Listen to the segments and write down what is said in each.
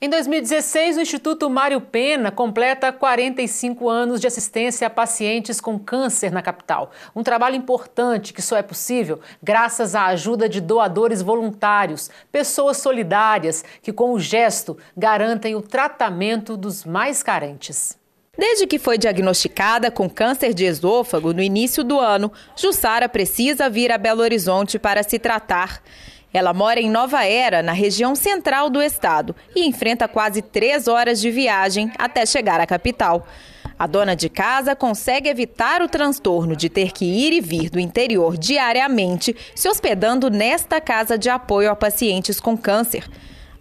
Em 2016, o Instituto Mário Pena completa 45 anos de assistência a pacientes com câncer na capital. Um trabalho importante que só é possível graças à ajuda de doadores voluntários, pessoas solidárias que, com o gesto, garantem o tratamento dos mais carentes. Desde que foi diagnosticada com câncer de esôfago no início do ano, Jussara precisa vir a Belo Horizonte para se tratar. Ela mora em Nova Era, na região central do estado, e enfrenta quase três horas de viagem até chegar à capital. A dona de casa consegue evitar o transtorno de ter que ir e vir do interior diariamente, se hospedando nesta casa de apoio a pacientes com câncer.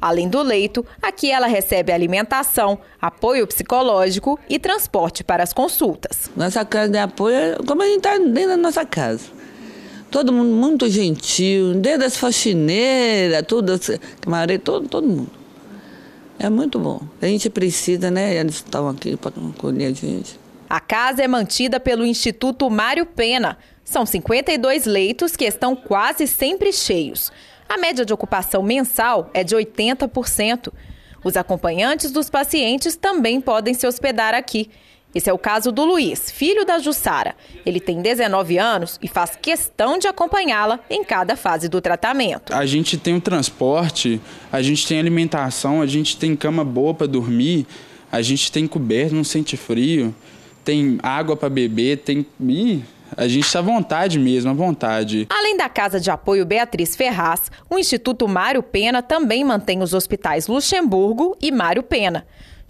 Além do leito, aqui ela recebe alimentação, apoio psicológico e transporte para as consultas. Nossa casa de apoio, é como a gente está dentro da nossa casa todo mundo muito gentil, desde as faxineiras, tudo, assim, todo, todo mundo. É muito bom. A gente precisa, né? Eles estavam aqui para acolher a gente. A casa é mantida pelo Instituto Mário Pena. São 52 leitos que estão quase sempre cheios. A média de ocupação mensal é de 80%. Os acompanhantes dos pacientes também podem se hospedar aqui. Esse é o caso do Luiz, filho da Jussara. Ele tem 19 anos e faz questão de acompanhá-la em cada fase do tratamento. A gente tem o transporte, a gente tem alimentação, a gente tem cama boa para dormir, a gente tem coberto, não sente frio, tem água para beber, tem. Ih, a gente está à vontade mesmo, à vontade. Além da Casa de Apoio Beatriz Ferraz, o Instituto Mário Pena também mantém os hospitais Luxemburgo e Mário Pena.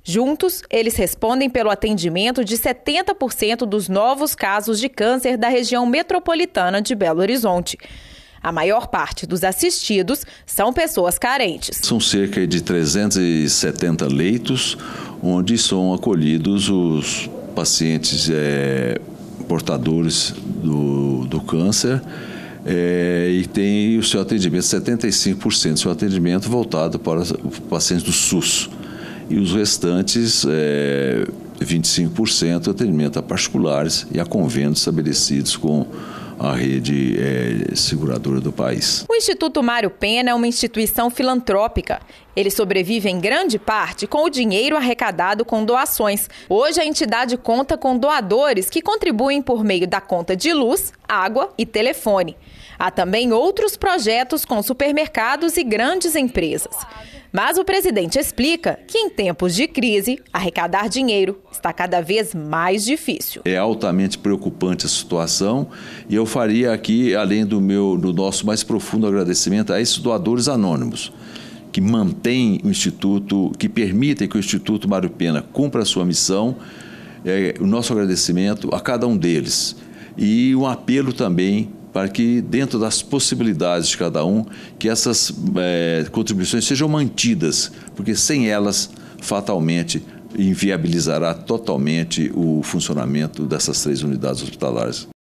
Juntos, eles respondem pelo atendimento de 70% dos novos casos de câncer da região metropolitana de Belo Horizonte. A maior parte dos assistidos são pessoas carentes. São cerca de 370 leitos onde são acolhidos os pacientes é, portadores do, do câncer. É, e tem o seu atendimento, 75% do seu atendimento voltado para os pacientes do SUS e os restantes é, 25% atendimento a particulares e a convênios estabelecidos com a rede é, seguradora do país. O Instituto Mário Pena é uma instituição filantrópica. Ele sobrevive em grande parte com o dinheiro arrecadado com doações. Hoje a entidade conta com doadores que contribuem por meio da conta de luz, água e telefone. Há também outros projetos com supermercados e grandes empresas. Mas o presidente explica que em tempos de crise, arrecadar dinheiro está cada vez mais difícil. É altamente preocupante a situação e eu faria aqui, além do meu, do nosso mais profundo agradecimento a esses doadores anônimos que mantêm o instituto, que permitem que o Instituto Mário Pena cumpra a sua missão. É, o nosso agradecimento a cada um deles e um apelo também para que dentro das possibilidades de cada um, que essas é, contribuições sejam mantidas, porque sem elas, fatalmente, inviabilizará totalmente o funcionamento dessas três unidades hospitalares.